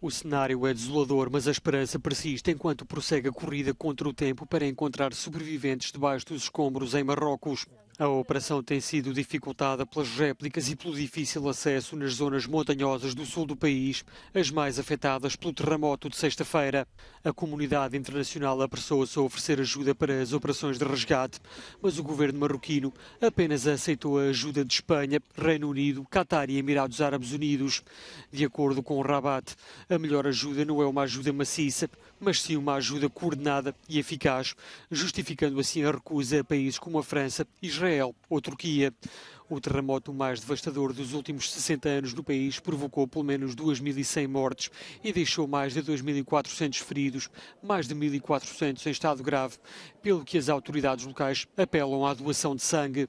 O cenário é desolador, mas a esperança persiste enquanto prossegue a corrida contra o tempo para encontrar sobreviventes debaixo dos escombros em Marrocos. A operação tem sido dificultada pelas réplicas e pelo difícil acesso nas zonas montanhosas do sul do país, as mais afetadas pelo terremoto de sexta-feira. A comunidade internacional apressou-se a oferecer ajuda para as operações de resgate, mas o governo marroquino apenas aceitou a ajuda de Espanha, Reino Unido, Catar e Emirados Árabes Unidos. De acordo com o Rabat, a melhor ajuda não é uma ajuda maciça, mas sim uma ajuda coordenada e eficaz, justificando assim a recusa a países como a França, Israel Israel ou Turquia. O terremoto mais devastador dos últimos 60 anos no país provocou pelo menos 2.100 mortes e deixou mais de 2.400 feridos, mais de 1.400 em estado grave, pelo que as autoridades locais apelam à doação de sangue.